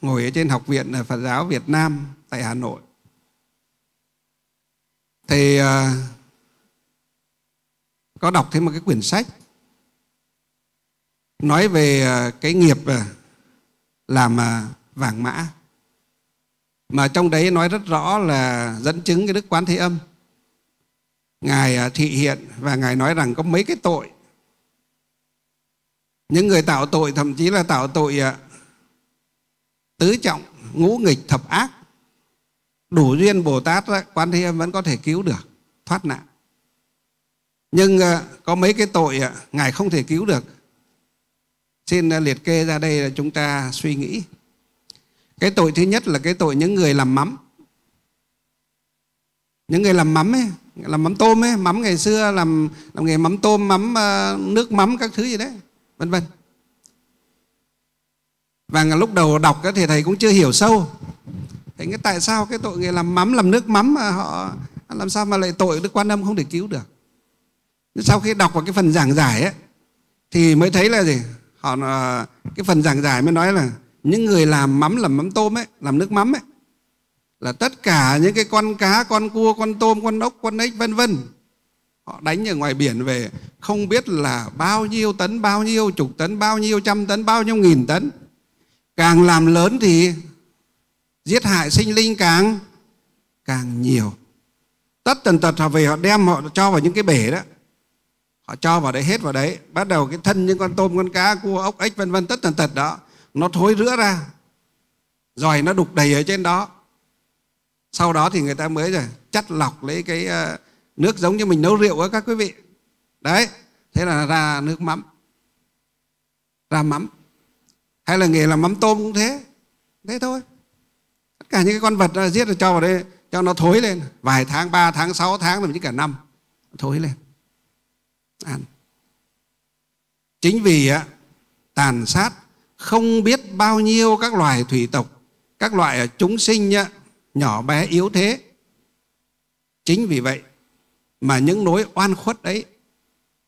ngồi ở trên Học viện ờ, Phật giáo Việt Nam tại Hà Nội. Thì ờ, có đọc thêm một cái quyển sách nói về ờ, cái nghiệp làm à, vàng mã mà trong đấy nói rất rõ là dẫn chứng cái đức quán thế âm ngài thị hiện và ngài nói rằng có mấy cái tội những người tạo tội thậm chí là tạo tội tứ trọng ngũ nghịch thập ác đủ duyên bồ tát quan thế âm vẫn có thể cứu được thoát nạn nhưng ờ, có mấy cái tội ờ, ngài không thể cứu được xin ờ, liệt kê ra đây là chúng ta suy nghĩ cái tội thứ nhất là cái tội những người làm mắm những người làm mắm ấy làm mắm tôm ấy mắm ngày xưa làm làm nghề mắm tôm mắm nước mắm các thứ gì đấy vân vân và lúc đầu đọc thì thầy cũng chưa hiểu sâu thế cái tại sao cái tội người làm mắm làm nước mắm mà họ làm sao mà lại tội đức quan âm không thể cứu được sau khi đọc vào cái phần giảng giải ấy, thì mới thấy là gì họ à, cái phần giảng giải mới nói là những người làm mắm làm mắm tôm ấy làm nước mắm ấy là tất cả những cái con cá con cua con tôm con ốc con ếch vân vân họ đánh ở ngoài biển về không biết là bao nhiêu tấn bao nhiêu chục tấn bao nhiêu trăm tấn bao nhiêu nghìn tấn càng làm lớn thì giết hại sinh linh càng càng nhiều tất tần tật họ về họ đem họ cho vào những cái bể đó họ cho vào đấy hết vào đấy bắt đầu cái thân những con tôm con cá cua ốc ếch vân vân tất tần tật đó nó thối rữa ra rồi nó đục đầy ở trên đó sau đó thì người ta mới rồi chắt lọc lấy cái ờ, nước giống như mình nấu rượu á các quý vị đấy thế là ra nước mắm ra mắm hay là nghề làm mắm tôm cũng thế thế thôi tất cả những cái con vật đó, giết rồi cho vào đây cho nó thối lên vài tháng ba tháng sáu tháng thậm chí cả năm thối lên ăn chính vì á, tàn sát không biết bao nhiêu các loài thủy tộc các loại chúng sinh á, nhỏ bé yếu thế chính vì vậy mà những nỗi oan khuất ấy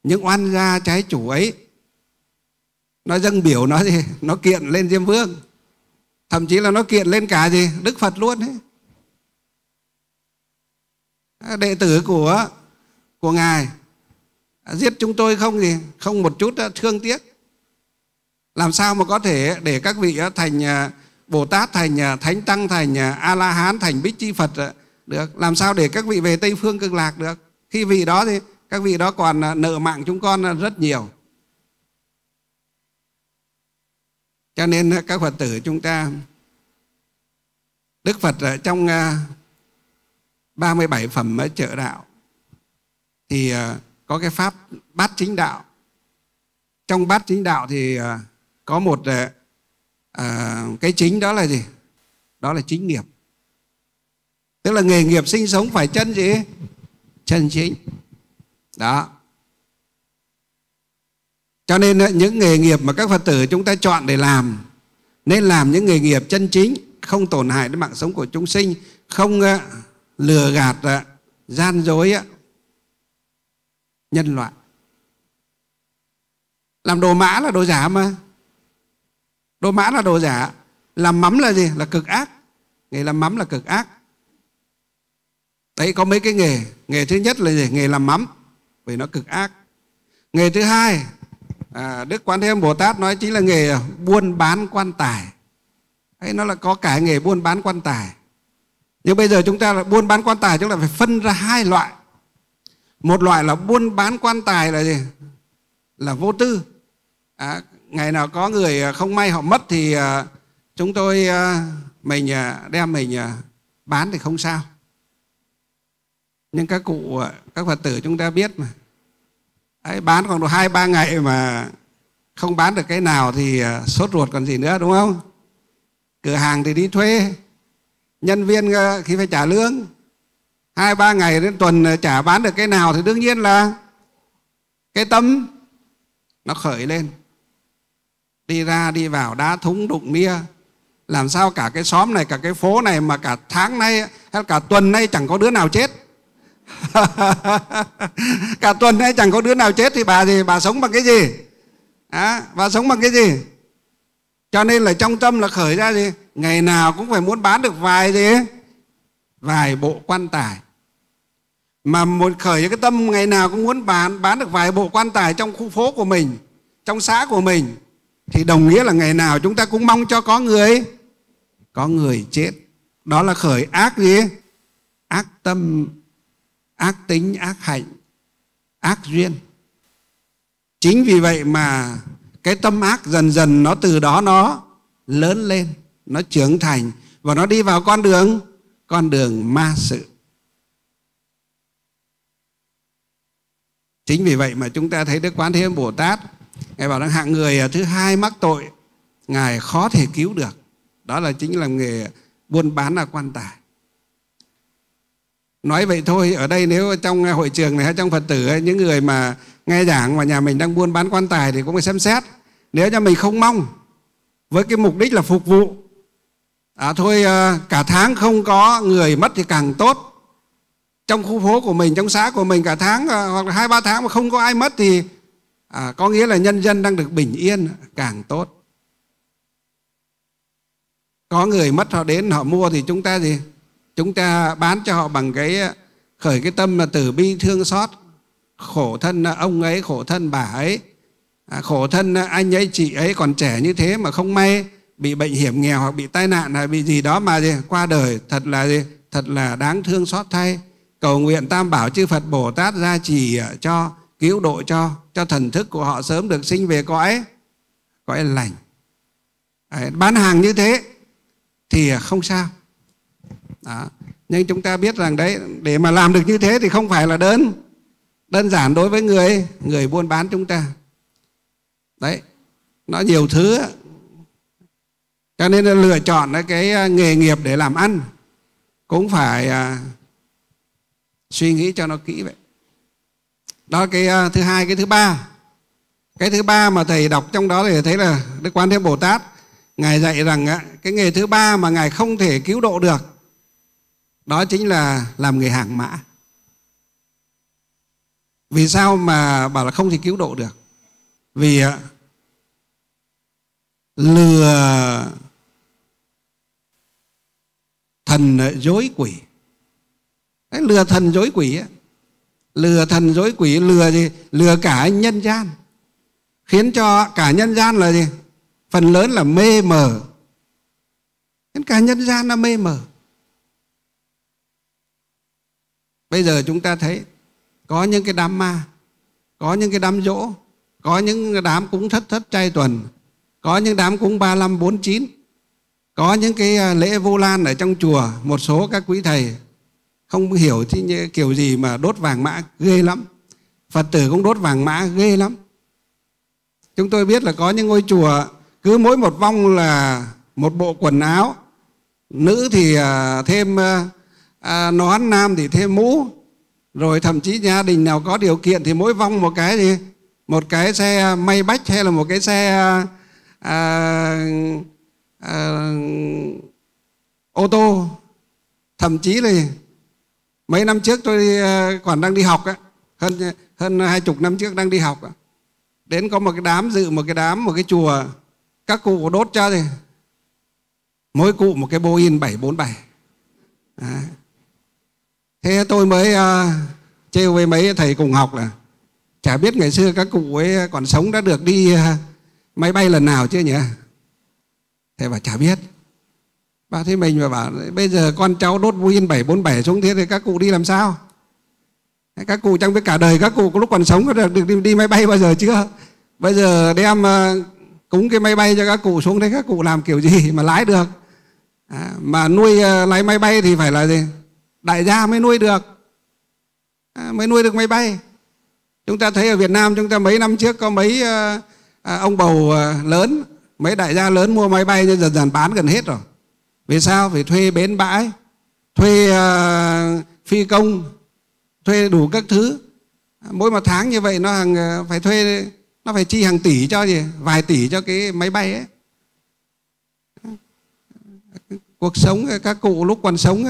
những oan gia trái chủ ấy nó dâng biểu nó gì nó kiện lên diêm vương thậm chí là nó kiện lên cả gì đức phật luôn ấy đệ tử của của ngài giết chúng tôi không gì không một chút à, thương tiếc làm sao mà có thể để các vị à, thành à, bồ tát thành thánh tăng thành a la hán thành bích chi phật được làm sao để các vị về tây phương cực lạc được khi vị đó thì các vị đó còn nợ mạng chúng con rất nhiều cho nên các phật tử chúng ta đức phật ở trong 37 à, phẩm ở chợ đạo thì à, có cái pháp bát chính đạo trong bát chính đạo thì à, có một cái chính đó là gì đó là chính nghiệp tức là nghề nghiệp sinh sống phải chân gì chân chính đó cho nên ờ, những nghề nghiệp mà các Phật tử chúng ta chọn để làm nên làm những nghề nghiệp chân chính không tổn hại đến mạng sống của chúng sinh không ờ, lừa gạt ờ, gian dối nhân loại làm đồ mã là đồ giả mà đồ mã là đồ giả làm mắm là gì là cực ác nghề làm mắm là cực ác đấy có mấy cái nghề nghề thứ nhất là gì nghề làm mắm vì nó cực ác nghề thứ hai à, đức quan thế âm bồ tát nói chính là nghề buôn bán quan tài ấy nó là có cả nghề buôn bán quan tài nhưng bây giờ chúng ta là buôn bán quan tài chúng ta phải phân ra hai loại một loại là buôn bán quan tài là gì là vô tư à, ngày nào có người à, không may họ mất thì à, chúng tôi à, mình à, đem mình à, bán thì không sao nhưng các cụ à, các phật tử chúng ta biết mà Đấy, bán khoảng độ hai ba ngày mà không bán được cái nào thì ờ, sốt ruột còn gì nữa đúng không cửa hàng thì đi thuê nhân viên ờ, khi phải trả lương hai ba ngày đến tuần trả ờ, bán được cái nào thì đương nhiên là cái tâm nó khởi lên đi ra đi vào đá thúng đụng nia làm sao cả cái xóm này cả cái phố này mà cả tháng nay hay cả tuần nay chẳng có đứa nào chết cả tuần ấy chẳng có đứa nào chết thì bà gì bà sống bằng cái gì à, bà sống bằng cái gì cho nên là trong tâm là khởi ra gì ngày nào cũng phải muốn bán được vài gì vài bộ quan tài mà một khởi cái tâm ngày nào cũng muốn bán bán được vài bộ quan tài trong khu phố của mình trong xã của mình thì đồng nghĩa là ngày nào chúng ta cũng mong cho có người có người chết đó là khởi ác gì ác tâm ác tính ác hạnh ác duyên chính vì vậy mà cái tâm ác dần dần nó từ đó nó lớn lên nó trưởng thành và nó đi vào con đường con đường ma sự chính vì vậy mà chúng ta thấy đức quán thế âm bồ tát ngài bảo rằng hạng người thứ hai mắc tội ngài khó thể cứu được đó là chính là nghề buôn bán là quan tài nói vậy thôi ở đây nếu trong ờ, hội trường này hay trong phật tử ấy, những người mà nghe giảng mà nhà mình đang buôn bán quan tài thì cũng phải xem xét nếu nhà mình không mong với cái mục đích là phục vụ à, thôi ờ, cả tháng không có người mất thì càng tốt trong khu phố của mình trong xã của mình cả tháng ờ, hoặc là hai ba tháng mà không có ai mất thì à, có nghĩa là nhân dân đang được bình yên càng tốt có người mất họ đến họ mua thì chúng ta gì chúng ta bán cho họ bằng cái khởi cái tâm là tử bi thương xót khổ thân ông ấy khổ thân bà ấy à, khổ thân anh ấy chị ấy còn trẻ như thế mà không may bị bệnh hiểm nghèo hoặc bị tai nạn hay bị gì đó mà gì qua đời thật là gì thật là đáng thương xót thay cầu nguyện tam bảo chư phật bồ tát gia trì à, cho cứu độ cho cho thần thức của họ sớm được sinh về cõi cõi lành Đấy, bán hàng như thế thì à, không sao đó. nhưng chúng ta biết rằng đấy để mà làm được như thế thì không phải là đơn đơn giản đối với người người buôn bán chúng ta đấy nó nhiều thứ cho nên là lựa chọn cái à, nghề nghiệp để làm ăn cũng phải à, suy nghĩ cho nó kỹ vậy đó cái à, thứ hai cái thứ ba cái thứ ba mà thầy đọc trong đó thì thấy là đức quan thế bồ tát ngài dạy rằng cái nghề thứ ba mà ngài không thể cứu độ được đó chính là làm người hàng mã vì sao mà bảo là không thì cứu độ được vì à, lừa thần dối quỷ Đấy, lừa thần dối quỷ ấy. lừa thần dối quỷ lừa gì lừa cả nhân gian khiến cho cả nhân gian là gì phần lớn là mê mờ khiến cả nhân gian là mê mờ Bây giờ chúng ta thấy có những cái đám ma, có những cái đám dỗ, có những đám cúng thất thất trai tuần, có những đám cúng 35, 49, có những cái à, lễ vô lan ở trong chùa, một số các quý thầy không hiểu thì như kiểu gì mà đốt vàng mã ghê lắm. Phật tử cũng đốt vàng mã ghê lắm. Chúng tôi biết là có những ngôi chùa cứ mỗi một vong là một bộ quần áo, nữ thì à, thêm à, à, nón nam thì thêm mũ rồi thậm chí gia đình nào có điều kiện thì mỗi vong một cái gì một cái xe may bách hay là một cái xe à, à, ô tô thậm chí là mấy năm trước tôi à, còn đang đi học á hơn hơn hai chục năm trước đang đi học đến có một cái đám dự một cái đám một cái chùa các cụ đốt cho thì mỗi cụ một cái Boeing bốn bảy thế tôi mới uh, à, trêu với mấy thầy cùng học là chả biết ngày xưa các cụ ấy còn sống đã được đi uh, máy bay lần nào chưa nhỉ thầy bảo chả biết bà thế mình mà bảo bây giờ con cháu đốt Boeing 747 xuống thế thì các cụ đi làm sao các cụ chẳng biết cả đời các cụ có lúc còn sống có được, được đi, đi máy bay bao giờ chưa bây giờ đem à, cúng cái máy bay cho các cụ xuống đấy các cụ làm kiểu gì mà lái được à, mà nuôi uh, lái máy bay thì phải là gì đại gia mới nuôi được à, mới nuôi được máy bay chúng ta thấy ở việt nam chúng ta mấy năm trước có mấy ờ, ờ, ông bầu ờ, lớn mấy đại gia lớn mua máy bay nhưng dần dần bán gần hết rồi vì sao phải thuê bến bãi thuê phi công thuê đủ các thứ mỗi một tháng như vậy nó hàng phải thuê nó phải chi hàng tỷ cho gì vài tỷ cho cái máy bay ấy cuộc sống các cụ lúc còn sống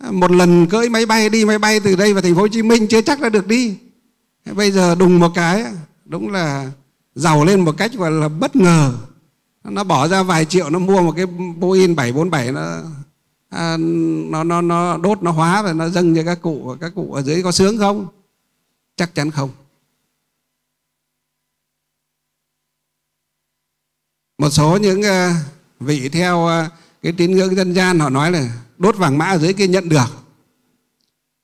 một lần cưỡi máy bay đi máy bay từ đây vào thành phố Hồ Chí Minh chưa chắc đã được đi bây giờ đùng một cái đúng là giàu lên một cách gọi là bất ngờ nó bỏ ra vài triệu nó mua một cái Boeing 747 nó à, nó nó nó đốt nó hóa và nó dâng cho các cụ các cụ ở dưới có sướng không chắc chắn không một số những à, vị theo à, cái tín ngưỡng dân gian họ nói là đốt vàng mã ở dưới kia nhận được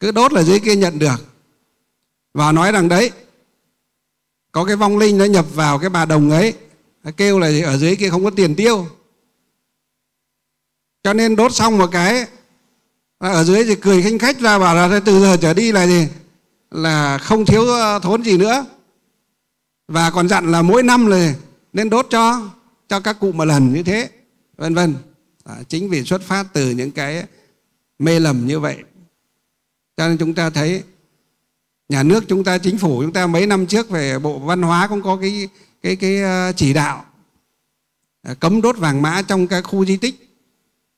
cứ đốt là dưới kia nhận được và nói rằng đấy có cái vong linh nó nhập vào cái bà đồng ấy nó kêu là ở dưới kia không có tiền tiêu cho nên đốt xong một cái ở dưới thì cười khinh khách ra bảo là từ giờ trở đi là gì là không thiếu ờ, thốn gì nữa và còn dặn là mỗi năm là nên đốt cho cho các cụ một lần như thế vân vân đó, à, chính vì xuất phát từ những cái mê lầm như vậy cho nên chúng ta thấy nhà nước chúng ta chính phủ chúng ta mấy năm trước về bộ văn hóa cũng có cái cái cái ờ, chỉ đạo à, cấm đốt vàng mã trong các khu di tích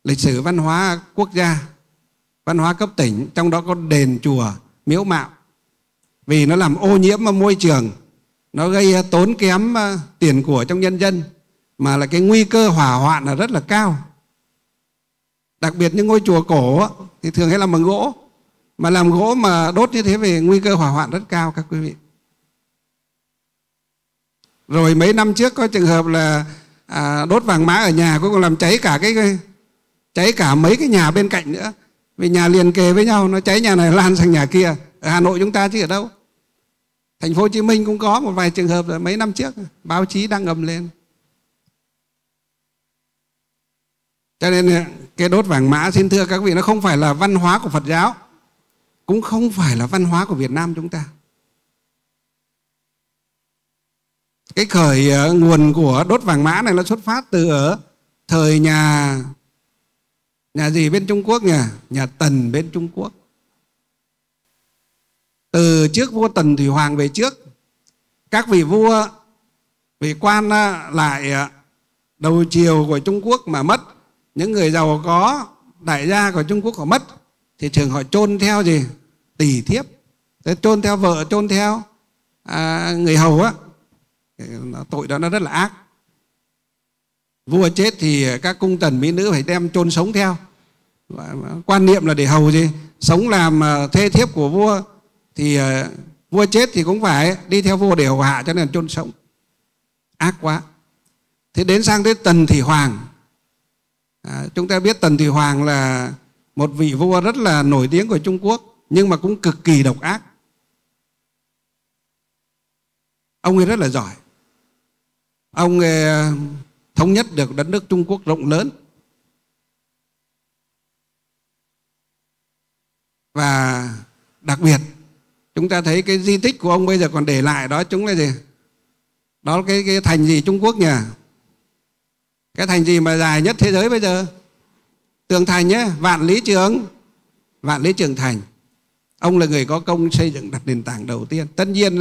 lịch sử văn hóa quốc gia văn hóa cấp tỉnh trong đó có đền chùa miếu mạo vì nó làm ô nhiễm môi trường nó gây tốn kém ờ, tiền của trong nhân dân mà là cái nguy cơ hỏa hoạn là rất là cao đặc biệt những ngôi chùa cổ thì thường hay làm bằng gỗ mà làm gỗ mà đốt như thế về nguy cơ hỏa hoạn rất cao các quý vị rồi mấy năm trước có trường hợp là à, đốt vàng mã ở nhà cuối cùng làm cháy cả cái cháy cả mấy cái nhà bên cạnh nữa vì nhà liền kề với nhau nó cháy nhà này lan sang nhà kia ở hà nội chúng ta chứ ở đâu thành phố hồ chí minh cũng có một vài trường hợp rồi mấy năm trước báo chí đang ngầm lên cho nên ờ, cái đốt vàng mã xin thưa các vị nó không phải là văn hóa của phật giáo cũng không phải là văn hóa của việt nam chúng ta cái khởi ờ, nguồn của đốt vàng mã này nó xuất phát từ ở thời nhà nhà gì bên trung quốc nhỉ nhà tần bên trung quốc từ trước vua tần thủy hoàng về trước các vị vua vị quan ờ, lại đầu triều của trung quốc mà mất những người giàu có đại gia của trung quốc họ mất thì thường họ chôn theo gì tỷ thiếp thế chôn theo vợ chôn theo à, người hầu á tội đó nó rất là ác vua chết thì các cung tần mỹ nữ phải đem chôn sống theo quan niệm là để hầu gì sống làm à, thê thiếp của vua thì à, vua chết thì cũng phải đi theo vua để hầu hạ cho nên chôn sống ác quá thế đến sang tới tần thị hoàng à, chúng ta biết tần thủy hoàng là một vị vua rất là nổi tiếng của trung quốc nhưng mà cũng cực kỳ độc ác ông ấy rất là giỏi ông ấy à, thống nhất được đất nước trung quốc rộng lớn và đặc biệt chúng ta thấy cái di tích của ông bây giờ còn để lại đó chúng là gì đó là cái, cái thành gì trung quốc nhỉ cái thành gì mà dài nhất thế giới bây giờ tường thành nhé vạn lý trường vạn lý trường thành ông là người có công xây dựng đặt nền tảng đầu tiên tất nhiên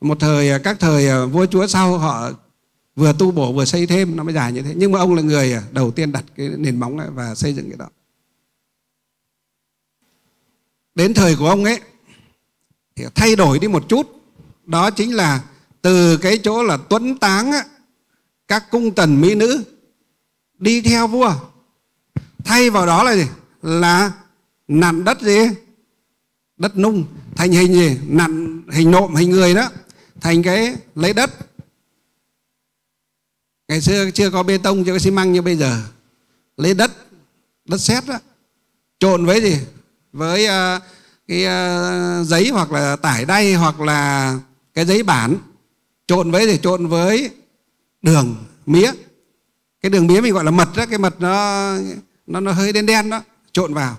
một thời các thời à, vua chúa sau họ vừa tu bổ vừa xây thêm nó mới dài như thế nhưng mà ông là người à, đầu tiên đặt cái nền móng và xây dựng cái đó đến thời của ông ấy thì thay đổi đi một chút đó chính là từ cái chỗ là tuấn táng các cung tần mỹ nữ đi theo vua thay vào đó là gì là nặn đất gì đất nung thành hình gì nặn hình nộm hình người đó thành cái lấy đất ngày xưa chưa có bê tông chưa có xi măng như bây giờ lấy đất đất sét đó trộn với gì với uh, cái uh, giấy hoặc là tải đay hoặc là cái giấy bản trộn với gì trộn với đường mía cái đường mía mình gọi là mật đó cái mật nó nó nó hơi đen đen đó trộn vào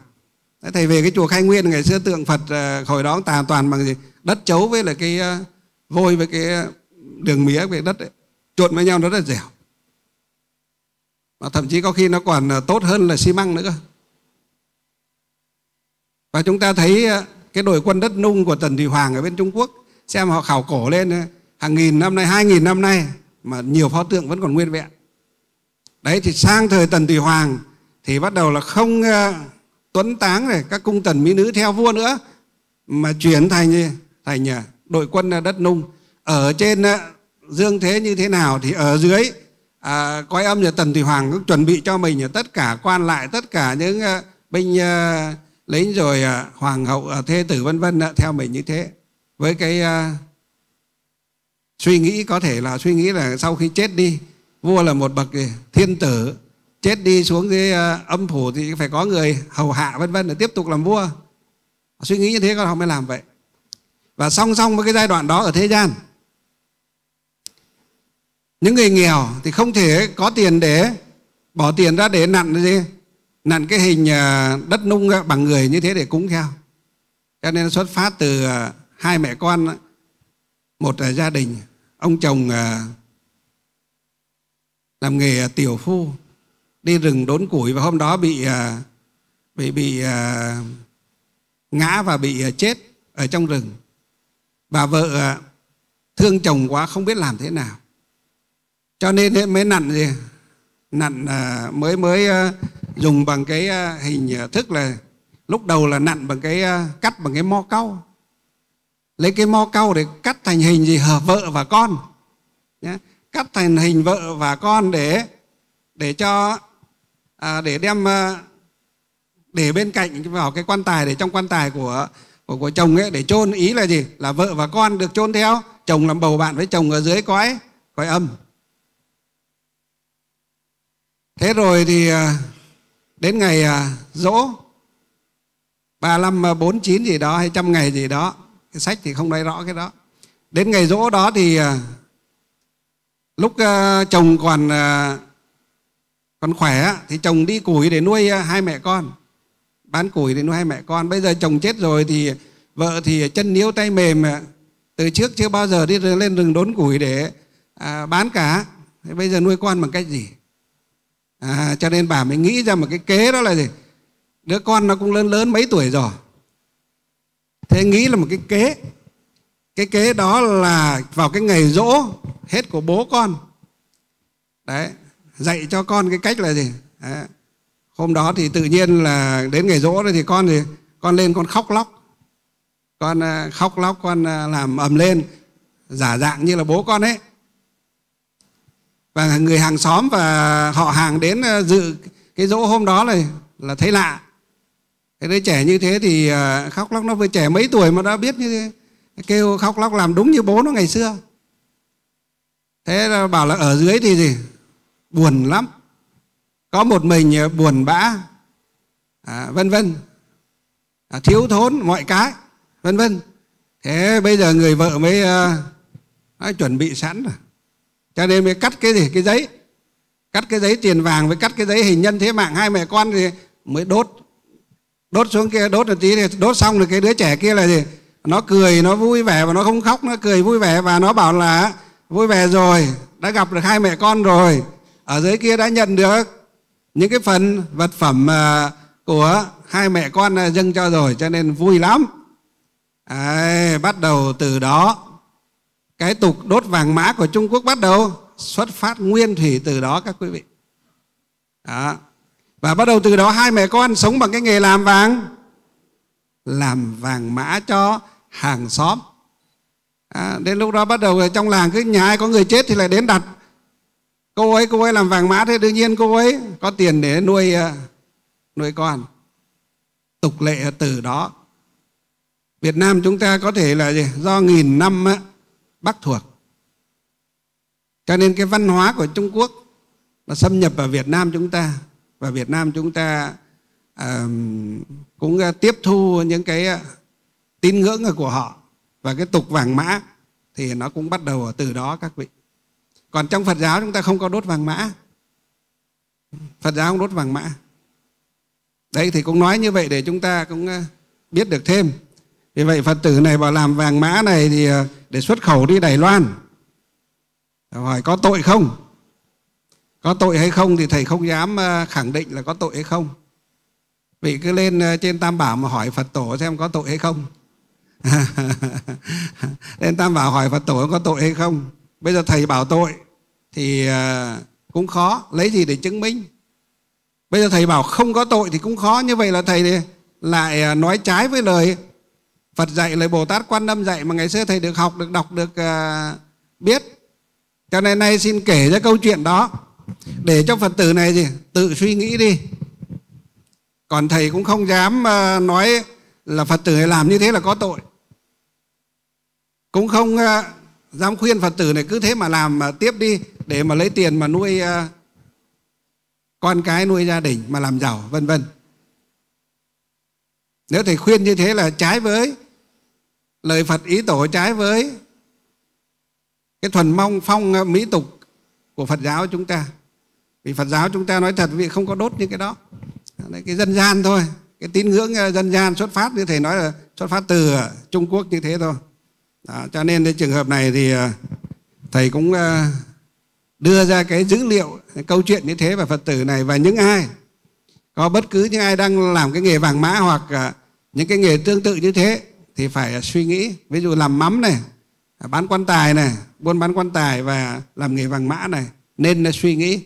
thầy về cái chùa khai nguyên ngày xưa tượng phật ờ, hồi đó tà toàn bằng gì đất chấu với là cái ờ, vôi với cái ờ, đường mía với đất ấy. trộn với nhau nó rất dẻo mà thậm chí có khi nó còn tốt hơn là xi măng nữa cơ và chúng ta thấy cái đội quân đất nung của Tần Thủy Hoàng ở bên Trung Quốc xem họ khảo cổ lên hàng nghìn năm nay, hai nghìn năm nay mà nhiều pho tượng vẫn còn nguyên vẹn đấy thì sang thời tần thủy hoàng thì bắt đầu là không ờ, tuấn táng này các cung tần mỹ nữ theo vua nữa mà chuyển thành thành ờ, đội quân ờ, đất nung ở trên dương thế như thế nào thì ở dưới à, coi âm nhà tần thủy hoàng cũng chuẩn bị cho mình tất cả quan lại tất cả những binh lính rồi hoàng hậu uh, tử vân vân theo mình như thế với cái uh, suy nghĩ có thể là suy nghĩ là sau khi chết đi vua là một bậc thiên tử chết đi xuống dưới ờ, âm phủ thì phải có người hầu hạ vân vân để tiếp tục làm vua suy nghĩ như thế con họ mới làm vậy và song song với cái giai đoạn đó ở thế gian những người nghèo thì không thể có tiền để bỏ tiền ra để nặn gì nặn cái hình ờ, đất nung bằng người như thế để cúng theo cho nên xuất phát từ ờ, hai mẹ con một gia đình ông chồng làm nghề à, tiểu phu đi rừng đốn củi và hôm đó bị à, bị bị à, ngã và bị chết ở trong rừng bà vợ thương chồng quá không biết làm thế nào cho nên mới nặn gì nặn mới mới dùng bằng cái hình thức là lúc đầu là nặn bằng cái cắt bằng cái mo cau lấy cái mo cau để cắt thành hình gì hợp vợ và con nhé cắt thành hình vợ và con để để cho à, để đem à, để bên cạnh vào cái quan tài để trong quan tài của của, của chồng ấy để chôn ý là gì là vợ và con được chôn theo chồng làm bầu bạn với chồng ở dưới cõi cõi âm thế rồi thì à, đến ngày à, dỗ ba năm bốn chín gì đó hay trăm ngày gì đó cái sách thì không nói rõ cái đó đến ngày dỗ đó thì lúc ờ, chồng còn ờ, còn khỏe thì chồng đi củi để nuôi ờ, hai mẹ con bán củi để nuôi hai mẹ con bây giờ chồng chết rồi thì vợ thì chân níu tay mềm từ trước chưa bao giờ đi lên rừng đốn củi để à, bán cá thế bây giờ nuôi con bằng cách gì à, cho nên bà mới nghĩ ra một cái kế đó là gì đứa con nó cũng lớn lớn mấy tuổi rồi thế nghĩ là một cái kế cái kế đó là vào cái ngày rỗ hết của bố con đấy dạy cho con cái cách là gì đấy. hôm đó thì tự nhiên là đến ngày rỗ thì con thì con lên con khóc lóc con à, khóc lóc con à, làm ầm lên giả dạng như là bố con ấy và người hàng xóm và họ hàng đến à, dự cái rỗ hôm đó này là thấy lạ cái đứa trẻ như thế thì khóc lóc nó vừa trẻ mấy tuổi mà đã biết như thế kêu khóc lóc làm đúng như bố nó ngày xưa thế là bảo là ở dưới thì gì buồn lắm có một mình ờ, buồn bã à, vân vân à, thiếu thốn mọi cái vân vân thế bây giờ người vợ mới uh, chuẩn bị sẵn rồi cho nên mới cắt cái gì cái giấy cắt cái giấy tiền vàng với cắt cái giấy hình nhân thế mạng hai mẹ con thì mới đốt đốt xuống kia đốt một tí thì đốt xong rồi cái đứa trẻ kia là gì nó cười nó vui vẻ và nó không khóc nó cười vui vẻ và nó bảo là vui vẻ rồi đã gặp được hai mẹ con rồi ở dưới kia đã nhận được những cái phần vật phẩm à, của hai mẹ con à, dâng cho rồi cho nên vui lắm Đấy, bắt đầu từ đó cái tục đốt vàng mã của Trung Quốc bắt đầu xuất phát nguyên thủy từ đó các quý vị đó. và bắt đầu từ đó hai mẹ con sống bằng cái nghề làm vàng làm vàng mã cho hàng xóm à, đến lúc đó bắt đầu ở trong làng cứ nhà ai có người chết thì lại đến đặt cô ấy cô ấy làm vàng mã thế đương nhiên cô ấy có tiền để nuôi à, nuôi con tục lệ từ đó Việt Nam chúng ta có thể là gì? do nghìn năm á, bắc thuộc cho nên cái văn hóa của Trung Quốc nó xâm nhập vào Việt Nam chúng ta và Việt Nam chúng ta uh, cũng à, tiếp thu những cái à, tín ngưỡng của họ và cái tục vàng mã thì nó cũng bắt đầu ở từ đó các vị còn trong phật giáo chúng ta không có đốt vàng mã phật giáo không đốt vàng mã đấy thì cũng nói như vậy để chúng ta cũng ờ, biết được thêm vì vậy phật tử này bảo làm vàng mã này thì ờ, để xuất khẩu đi đài loan hỏi có tội không có tội hay không thì thầy không dám ờ, khẳng định là có tội hay không Vị cứ lên trên tam bảo mà hỏi phật tổ xem có tội hay không nên tam bảo hỏi phật tổ có tội hay không bây giờ thầy bảo tội thì à, cũng khó lấy gì để chứng minh bây giờ thầy bảo không có tội thì cũng khó như vậy là thầy lại à, nói trái với lời phật dạy lời bồ tát quan âm dạy mà ngày xưa thầy được học được đọc được à, biết cho nên nay xin kể ra câu chuyện đó để cho phật tử này gì tự suy nghĩ đi còn thầy cũng không dám nói là phật tử này làm như thế là có tội cũng không ờ, dám khuyên phật tử này cứ thế mà làm mà tiếp đi để mà lấy tiền mà nuôi ờ, con cái nuôi gia đình mà làm giàu vân vân nếu thầy khuyên như thế là trái với lời phật ý tổ trái với cái thuần mong phong ờ, mỹ tục của phật giáo chúng ta vì phật giáo chúng ta nói thật vì không có đốt những cái đó Đấy, cái dân gian thôi cái tín ngưỡng dân gian xuất phát như thầy nói là xuất phát từ trung quốc như thế thôi đó, cho nên cái trường hợp này thì ờ, thầy cũng ờ, đưa ra cái dữ liệu cái câu chuyện như thế và phật tử này và những ai có bất cứ những ai đang làm cái nghề vàng mã hoặc ờ, những cái nghề tương tự như thế thì phải suy nghĩ ví dụ làm mắm này bán quan tài này buôn bán quan tài và làm nghề vàng mã này nên suy nghĩ